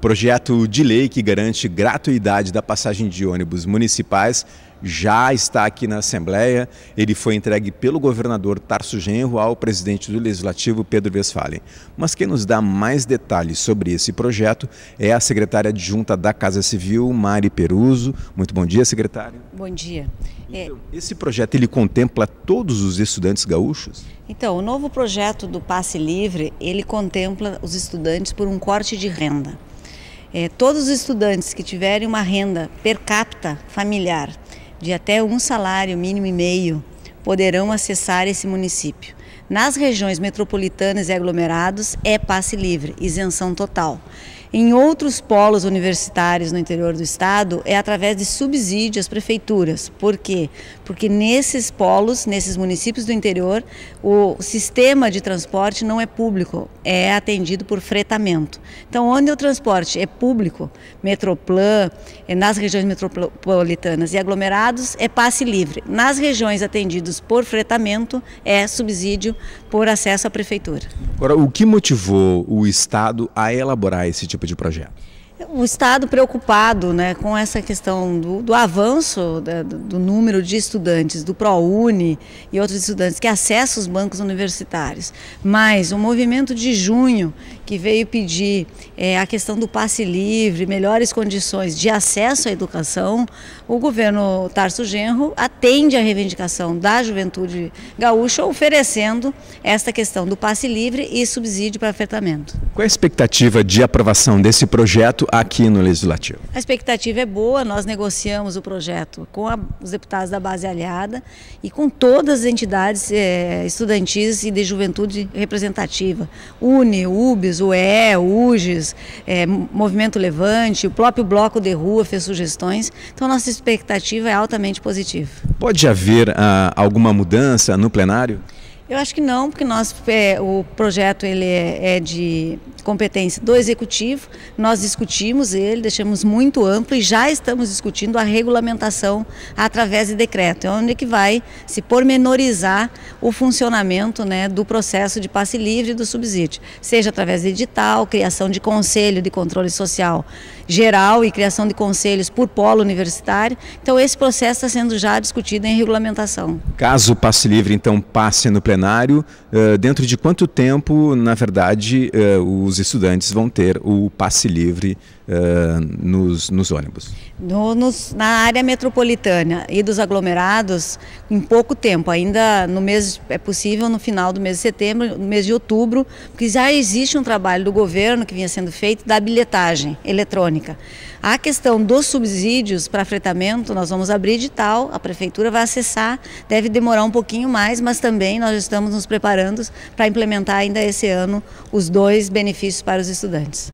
projeto de lei que garante gratuidade da passagem de ônibus municipais já está aqui na Assembleia. Ele foi entregue pelo governador Tarso Genro ao presidente do Legislativo, Pedro Westphalen. Mas quem nos dá mais detalhes sobre esse projeto é a secretária adjunta da Casa Civil, Mari Peruso. Muito bom dia, secretária. Bom dia. É, então, esse projeto ele contempla todos os estudantes gaúchos? Então, o novo projeto do Passe Livre, ele contempla os estudantes por um corte de renda. É, todos os estudantes que tiverem uma renda per capita familiar de até um salário mínimo e meio poderão acessar esse município. Nas regiões metropolitanas e aglomerados é passe livre, isenção total. Em outros polos universitários no interior do estado é através de subsídio às prefeituras. Por quê? Porque nesses polos, nesses municípios do interior, o sistema de transporte não é público, é atendido por fretamento. Então, onde o transporte é público, Metroplan, eh, nas regiões metropolitanas e aglomerados, é passe livre. Nas regiões atendidas por fretamento, é subsídio por acesso à prefeitura. Agora, o que motivou o Estado a elaborar esse tipo de projeto? o Estado preocupado né, com essa questão do, do avanço do número de estudantes do ProUni e outros estudantes que acessam os bancos universitários, mas o movimento de junho que veio pedir é, a questão do passe livre, melhores condições de acesso à educação, o governo Tarso Genro atende à reivindicação da juventude gaúcha oferecendo esta questão do passe livre e subsídio para afetamento. Qual é a expectativa de aprovação desse projeto? A aqui no Legislativo? A expectativa é boa, nós negociamos o projeto com a, os deputados da base aliada e com todas as entidades é, estudantis e de juventude representativa. UNE, UBS, UE, eh, UGES, é, Movimento Levante, o próprio Bloco de Rua fez sugestões, então nossa expectativa é altamente positiva. Pode haver ah, alguma mudança no plenário? Eu acho que não, porque nós, é, o projeto ele é, é, de competência do executivo, nós discutimos ele, deixamos muito amplo e já estamos discutindo a regulamentação através de decreto, é onde que vai se pormenorizar o funcionamento né, do processo de passe livre do subsídio, seja através de edital, criação de conselho de controle social geral e criação de conselhos por polo universitário. Então esse processo está sendo já discutido em regulamentação. Caso o passe livre então passe no plenário cenário, eh, dentro de quanto tempo, na verdade, eh, os estudantes vão ter o passe livre eh, nos, nos, ônibus? No, nos, na área metropolitana e dos aglomerados, em pouco tempo, ainda no mês, é possível no final do mês de setembro, no mês de outubro, porque já existe um trabalho do governo que vinha sendo feito da bilhetagem eletrônica. A questão dos subsídios para fretamento, nós vamos abrir tal, a prefeitura vai acessar, deve demorar um pouquinho mais, mas também nós estamos nos preparando para implementar ainda esse ano os dois benefícios para os estudantes.